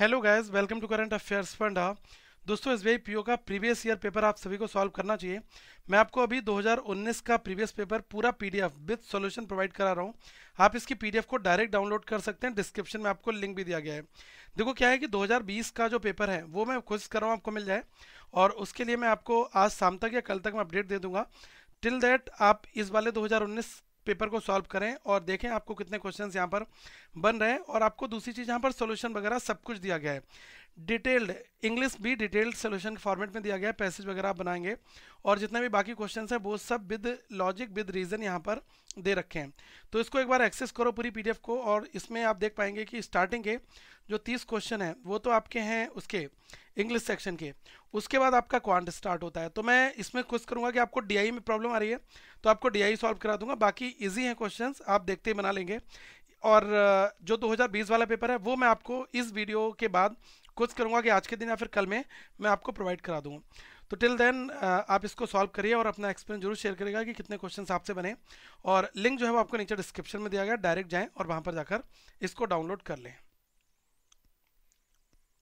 hello guys welcome to current affairs funda दोस्तों S B का previous year paper आप सभी को सॉल्व करना चाहिए मैं आपको अभी 2019 का प्रीवियस पेपर पूरा पीडीएफ विद सॉल्यूशन प्रोवाइड करा रहा हूँ आप इसकी पीडीएफ को डायरेक्ट डाउनलोड कर सकते हैं डिस्क्रिप्शन में आपको लिंक भी दिया गया है देखो क्या है कि 2020 का जो पेपर है वो मैं कोशिश कर रहा हूँ आपको मिल जाए और उसके लिए मैं आपको आज शाम तक या कल तक मैं अपडेट दे दूंगा टिल दैट आप इस वाले 2019 पेपर को सॉल्व करें और देखें आपको कितने क्वेश्चन यहाँ पर बन रहे हैं और आपको दूसरी चीज़ यहाँ पर सोल्यूशन वगैरह सब कुछ दिया गया है डिटेल्ड इंग्लिश भी डिटेल्ड सोल्यूशन फॉर्मेट में दिया गया है पैसेज वगैरह आप बनाएंगे और जितने भी बाकी क्वेश्चन है वो सब विद लॉजिक विद रीजन यहाँ पर दे रखे हैं तो इसको एक बार एक्सेस करो पूरी पीडीएफ को और इसमें आप देख पाएंगे कि स्टार्टिंग के जो तीस क्वेश्चन हैं वो तो आपके हैं उसके इंग्लिश सेक्शन के उसके बाद आपका क्वांट स्टार्ट होता है तो मैं इसमें कुछ करूँगा कि आपको डी में प्रॉब्लम आ रही है तो आपको डी सॉल्व करा दूंगा बाकी ईजी हैं क्वेश्चन आप देखते ही बना लेंगे और जो 2020 वाला पेपर है वो मैं आपको इस वीडियो के बाद कोशिश करूँगा कि आज के दिन या फिर कल में मैं आपको प्रोवाइड करा दूँगा तो टिल देन आप इसको सॉल्व करिए और अपना एक्सपीरियंस जरूर शेयर करिएगा कि कितने क्वेश्चन आपसे बने और लिंक जो है वो आपको नीचे डिस्क्रिप्शन में दिया गया डायरेक्ट जाएँ और वहाँ पर जाकर इसको डाउनलोड कर लें